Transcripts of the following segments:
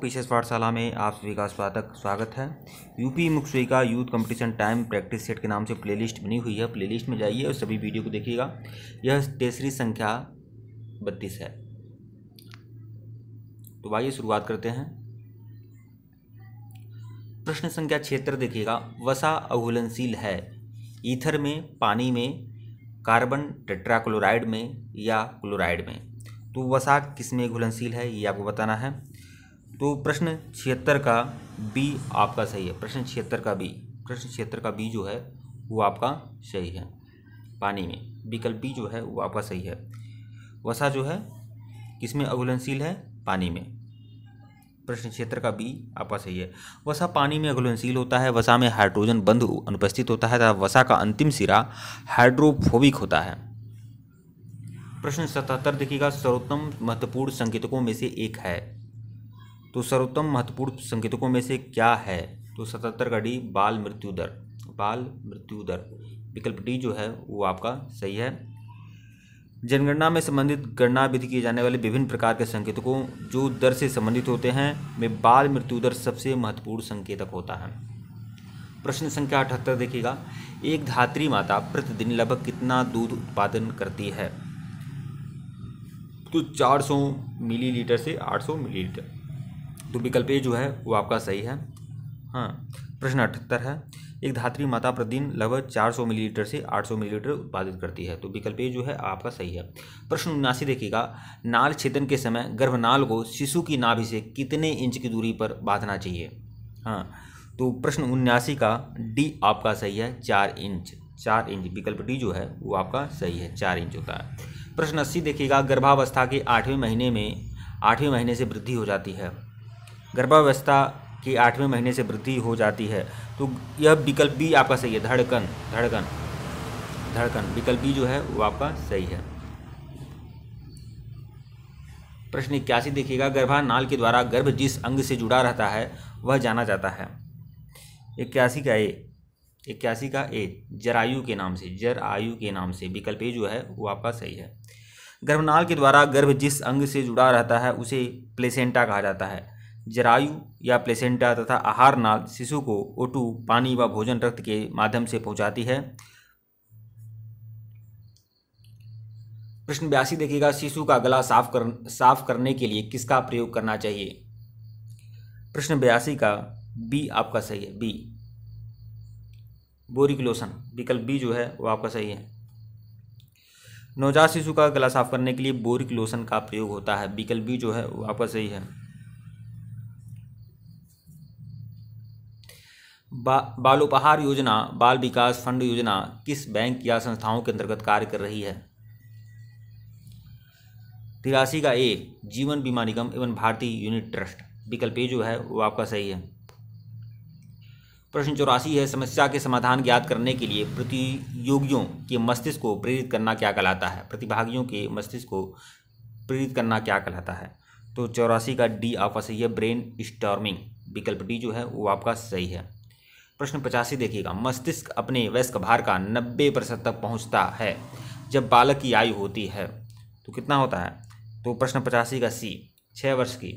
PCS पाठशाला में आप सभी का स्वागत स्वागत है यूपी मुख्य youth competition time practice set के नाम से प्लेलिस्ट बनी हुई है प्लेलिस्ट में जाइए और सभी वीडियो को देखिएगा यह तेसरी संख्या बत्तीस है तो आइए शुरुआत करते हैं प्रश्न संख्या क्षेत्र देखिएगा वसा अघुलनशील है ईथर में पानी में कार्बन टेट्राक्लोराइड में या क्लोराइड में तो वसा किस में घुलनशील है ये आपको बताना है तो प्रश्न छिहत्तर का बी आपका सही है प्रश्न छिहत्तर का बी प्रश्न छिहत्तर का बी जो है वो आपका सही है पानी में विकल्प बी जो है वो आपका सही है वसा जो है किसमें अघुलनशील है पानी में प्रश्न क्षेत्र का बी आपका सही है वसा पानी में अघुलनशील होता है वसा में हाइड्रोजन बंध अनुपस्थित होता है तथा वसा का अंतिम सिरा हाइड्रोफोबिक होता है प्रश्न सतहत्तर देखिएगा सर्वोत्तम महत्वपूर्ण संकेतकों में से एक है तो सर्वोत्तम महत्वपूर्ण संकेतकों में से क्या है तो सतहत्तर का डी बाल मृत्यु दर बाल मृत्यु दर विकल्प डी जो है वो आपका सही है जनगणना में संबंधित गणना विधि किए जाने वाले विभिन्न प्रकार के संकेतकों जो दर से संबंधित होते हैं में बाल मृत्यु दर सबसे महत्वपूर्ण संकेतक होता है प्रश्न संख्या अठहत्तर देखिएगा एक धात्री माता प्रतिदिन लगभग कितना दूध उत्पादन करती है तो 400 मिलीलीटर से 800 मिलीलीटर तो विकल्प ए जो है वो आपका सही है हाँ प्रश्न अठहत्तर है एक धात्री माता प्रतिदिन लगभग 400 मिलीलीटर से 800 मिलीलीटर उत्पादित करती है तो विकल्प ए जो है आपका सही है प्रश्न उन्नासी देखिएगा नाल छेदन के समय गर्भनाल को शिशु की नाभि से कितने इंच की दूरी पर बांधना चाहिए हाँ तो प्रश्न उन्यासी का डी आपका सही है चार इंच चार इंच विकल्प डी जो है वो आपका सही है चार इंच होता है प्रश्न अस्सी देखिएगा गर्भावस्था के आठवें महीने में आठवें महीने से वृद्धि हो जाती है गर्भावस्था के आठवें महीने से वृद्धि हो जाती है तो यह विकल्प बी आपका सही है धड़कन धड़कन धड़कन विकल्प बी जो है वो आपका सही है प्रश्न इक्यासी देखिएगा गर्भानाल के द्वारा गर्भ जिस अंग से जुड़ा रहता है वह जाना जाता है इक्यासी का ए इक्यासी का ए जरायु के नाम से जर आयु के नाम से विकल्प ए जो है वो आपका सही है गर्भनाल के द्वारा गर्भ जिस अंग से जुड़ा रहता है उसे प्लेसेंटा कहा जाता है जरायु या प्लेसेंटा तथा आहार नाल शिशु को ओटू पानी व भोजन रक्त के माध्यम से पहुंचाती है प्रश्न बयासी देखिएगा शिशु का गला साफ कर साफ करने के लिए किसका प्रयोग करना चाहिए प्रश्न बयासी का बी आपका सही है बी बोरिक लोशन विकल्प बी जो है वो आपका सही है नवजात शिशु का गला साफ करने के लिए बोरिक लोशन का प्रयोग होता है विकल्प बी जो है वो आपका सही है बा, बाल उपहार योजना बाल विकास फंड योजना किस बैंक या संस्थाओं के अंतर्गत कार्य कर रही है तिरासी का ए जीवन बीमा निगम एवं भारतीय यूनिट ट्रस्ट विकल्प ए जो है वो आपका सही है प्रश्न चौरासी है समस्या के समाधान ज्ञात करने के लिए प्रतियोगियों के मस्तिष्क को प्रेरित करना क्या कहलाता है प्रतिभागियों के मस्तिष्क को प्रेरित करना क्या कहलाता है तो चौरासी का डी आपका सही है ब्रेन स्टॉर्मिंग विकल्प डी जो है वो आपका सही है प्रश्न पचासी देखिएगा मस्तिष्क अपने वयस्क भार का नब्बे प्रतिशत तक पहुँचता है जब बालक की आयु होती है तो कितना होता है तो प्रश्न पचासी का सी छः वर्ष की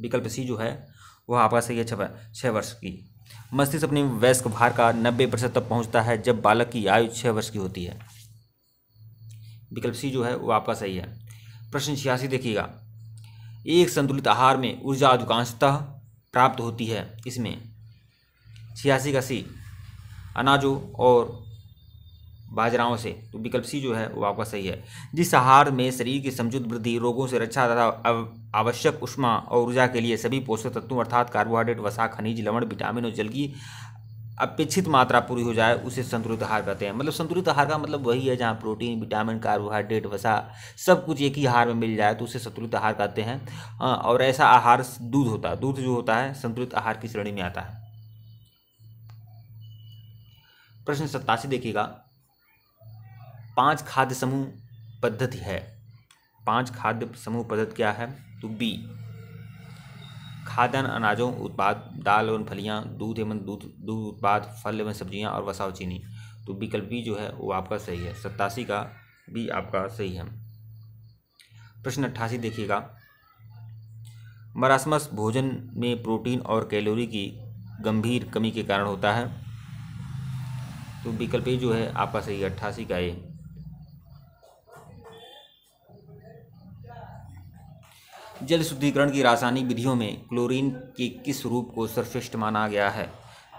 विकल्प सी जो है वह आपका सही है छः छः वर्ष की मस्तिष्क अपने वयस्क भार का नब्बे प्रतिशत तक पहुँचता है जब बालक की आयु छः वर्ष की होती है विकल्प सी जो है वो आपका सही है प्रश्न छियासी देखिएगा एक संतुलित आहार में ऊर्जा अधिकांशतः प्राप्त होती है इसमें छियासी का सी अनाजों और बाजराओं से तो विकल्प सी जो है वो आपका सही है जिस आहार में शरीर की समझुत वृद्धि रोगों से रक्षा तथा आवश्यक उष्मा और ऊर्जा के लिए सभी पोषक तत्वों अर्थात कार्बोहाइड्रेट वसा खनिज लवण विटामिन और जल की अपेक्षित मात्रा पूरी हो जाए उसे संतुलित आहार कहते हैं मतलब संतुलित आहार का मतलब वही है जहाँ प्रोटीन विटामिन कार्बोहाइड्रेट वसा सब कुछ एक ही आहार में मिल जाए तो उसे संतुलित आहार कहते हैं और ऐसा आहार दूध होता है दूध जो होता है संतुलित आहार की श्रेणी में आता है प्रश्न सत्तासी देखिएगा पांच खाद्य समूह पद्धति है पांच खाद्य समूह पद्धति क्या है तो बी खाद्यान्न अनाजों उत्पाद दाल एवं फलियाँ दूध एवं दूध दूध उत्पाद फल एवं सब्जियां और वसाव चीनी तो विकल्प बी जो है वो आपका सही है सत्तासी का बी आपका सही है प्रश्न अट्ठासी देखिएगा मरासमस भोजन में प्रोटीन और कैलोरी की गंभीर कमी के कारण होता है तो विकल्प ए जो है आपका सही है अट्ठासी का ए जल शुद्धिकरण की रासायनिक विधियों में क्लोरीन के किस रूप को सर्वश्रेष्ठ माना गया है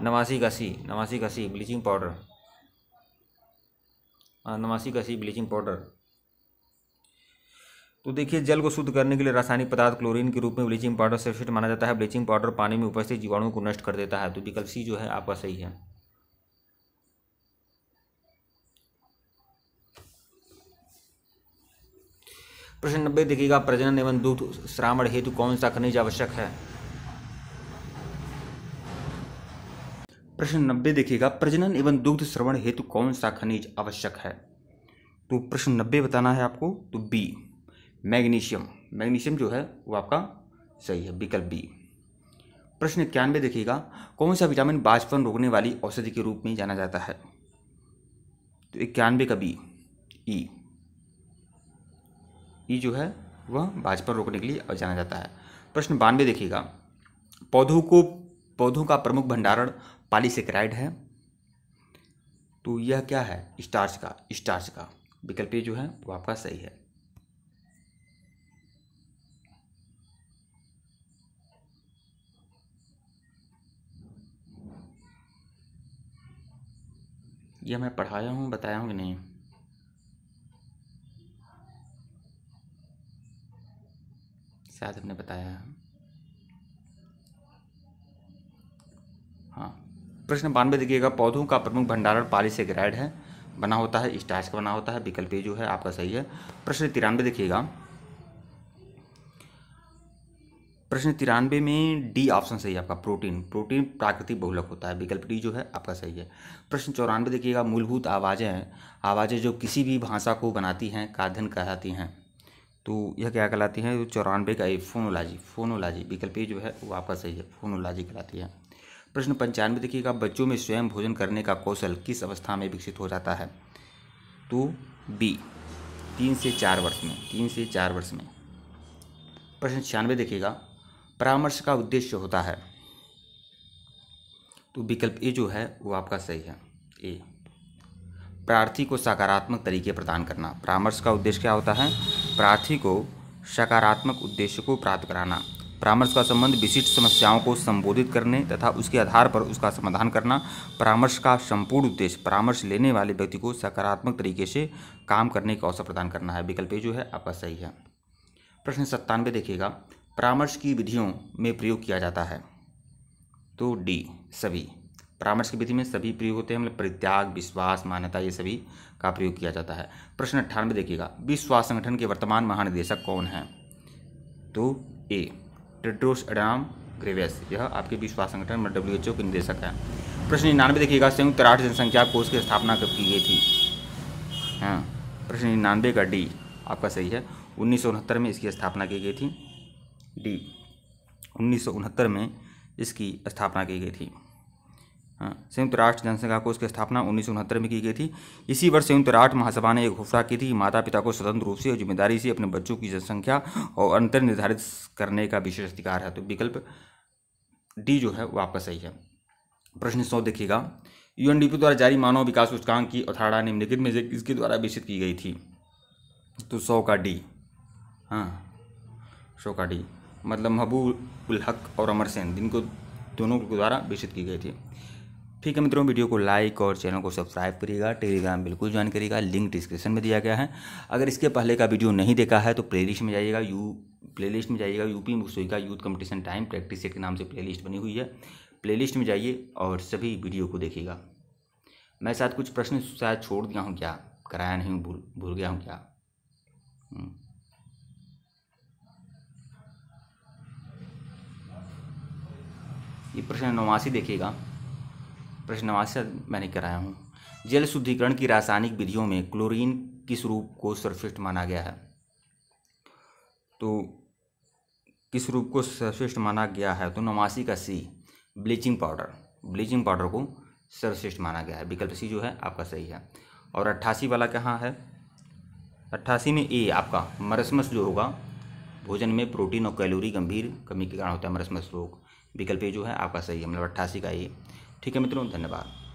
नवासी का सी नवासी का सी ब्लीचिंग पाउडर हाँ, नवासी का सी ब्लीचिंग पाउडर तो देखिए जल को शुद्ध करने के लिए रासायनिक पदार्थ क्लोरीन के रूप में ब्लीचिंग पाउडर सर्वश्रेष्ठ माना जाता है ब्लीचिंग पाउडर पानी में उपस्थित जीवाणुओं को नष्ट कर देता है तो विकल्प सी जो है आपका सही है प्रश्न नब्बे देखिएगा प्रजनन एवं दूध श्रावण हेतु कौन सा खनिज आवश्यक है प्रश्न नब्बे देखिएगा प्रजनन एवं दुग्ध श्रवण हेतु कौन सा खनिज आवश्यक है तो प्रश्न नब्बे बताना है आपको तो बी मैग्नीशियम मैग्नीशियम जो है वो आपका सही है विकल्प बी प्रश्न इक्यानवे देखिएगा कौन सा विटामिन बाजपन रोकने वाली औषधि के रूप में जाना जाता है तो इक्यानवे का बी ई e। ये जो है वह भाजपा रोकने के लिए जाना जाता है प्रश्न बानवे देखिएगा पौधों को पौधों का प्रमुख भंडारण पालीसेक्राइड है तो यह क्या है स्टार्च का स्टार्च का विकल्प जो है वो आपका सही है यह मैं पढ़ाया हूँ बताया हूँ कि नहीं शायद हमने बताया है हाँ प्रश्न बानवे देखिएगा पौधों का प्रमुख भंडारण पाली से ग्राइड है बना होता है स्टार्च का बना होता है विकल्प जो है आपका सही है प्रश्न तिरानवे देखिएगा प्रश्न तिरानवे में डी ऑप्शन सही है आपका प्रोटीन प्रोटीन प्राकृतिक बहुलक होता है विकल्प डी जो है आपका सही है प्रश्न चौरानवे देखिएगा मूलभूत आवाज़ें आवाज़ें जो किसी भी भाषा को बनाती हैं का अध्ययन कराती हैं तो यह क्या कहलाती है तो चौरानवे का ए फोनोलॉजी फोनोलॉजी विकल्प ए जो है वो आपका सही है फोनोलॉजी कहलाती है प्रश्न पंचानवे देखिएगा बच्चों में स्वयं भोजन करने का कौशल किस अवस्था में विकसित हो जाता है तो बी तीन से चार वर्ष में तीन से चार वर्ष में प्रश्न छियानवे देखिएगा परामर्श का उद्देश्य होता है तो विकल्प ए जो है वो आपका सही है ए प्रार्थी को सकारात्मक तरीके प्रदान करना परामर्श का उद्देश्य क्या होता है प्रार्थी को सकारात्मक उद्देश्य को प्राप्त कराना परामर्श का संबंध विशिष्ट समस्याओं को संबोधित करने तथा उसके आधार पर उसका समाधान करना परामर्श का संपूर्ण उद्देश्य परामर्श लेने वाले व्यक्ति को सकारात्मक तरीके से काम करने का अवसर प्रदान करना है विकल्प जो है आपका सही है प्रश्न सत्तानवे देखिएगा परामर्श की विधियों में प्रयोग किया जाता है तो डी सभी परामर्श की विधि में सभी प्रयोग होते हैं मतलब परित्याग विश्वास मान्यता ये सभी का प्रयोग किया जाता है प्रश्न अट्ठानवे देखिएगा विश्व संगठन के वर्तमान महानिदेशक कौन हैं तो ए टेड्रोस एडाम ग्रेवेस यह आपके विश्व संगठन में मतलब डब्ल्यू के निदेशक हैं प्रश्न निन्यानवे देखिएगा संयुक्त राष्ट्र जनसंख्या कोष की स्थापना कब की गई थी हाँ प्रश्न निन्यानवे का डी आपका सही है उन्नीस में इसकी स्थापना की गई थी डी उन्नीस में इसकी स्थापना की गई थी हाँ, संयुक्त राष्ट्र जनसंघ को उसकी स्थापना उन्नीस में की गई थी इसी वर्ष संयुक्त राष्ट्र महासभा ने एक घोषणा की थी माता पिता को स्वतंत्र रूप से और जिम्मेदारी से अपने बच्चों की जनसंख्या और अंतर निर्धारित करने का विशेष अधिकार है तो विकल्प डी जो है वो आपका सही है प्रश्न सौ देखिएगा यूएनडीपी द्वारा जारी मानव विकास सूचकांक की अवधारणा निम्नलिखित में से किसके द्वारा विकसित की गई थी तो सौ का डी हाँ सौ का डी मतलब महबूब उल हक और अमर सेन जिनको दोनों के द्वारा विकसित की गई थी ठीक है मित्रों वीडियो को लाइक और चैनल को सब्सक्राइब करिएगा टेलीग्राम बिल्कुल ज्वाइन करिएगा लिंक डिस्क्रिप्शन में दिया गया है अगर इसके पहले का वीडियो नहीं देखा है तो प्लेलिस्ट में जाइएगा यू प्लेलिस्ट में जाइएगा यूपी मुसोई का यूथ कंपटीशन टाइम प्रैक्टिस के नाम से प्लेलिस्ट बनी हुई है प्लेलिस्ट में जाइए और सभी वीडियो को देखिएगा मैं शायद कुछ प्रश्न शायद छोड़ दिया हूँ क्या कराया नहीं हूँ भूल गया हूँ क्या हम्म। ये प्रश्न नवासी देखिएगा प्रश्नवास्य मैंने कराया हूँ जल शुद्धिकरण की रासायनिक विधियों में क्लोरीन किस रूप को सर्वश्रेष्ठ माना गया है तो किस रूप को सर्वश्रेष्ठ माना गया है तो नवासी का C bleaching powder bleaching powder को सर्वश्रेष्ठ माना गया है विकल्प सी जो है आपका सही है और अट्ठासी वाला कहाँ है अट्ठासी में ए आपका मरसमस जो होगा भोजन में प्रोटीन और कैलोरी गंभीर कमी के कारण होता है मरसमस रोग विकल्प ए जो है आपका सही है मतलब अट्ठासी का ए ठीक है मित्रों धन्यवाद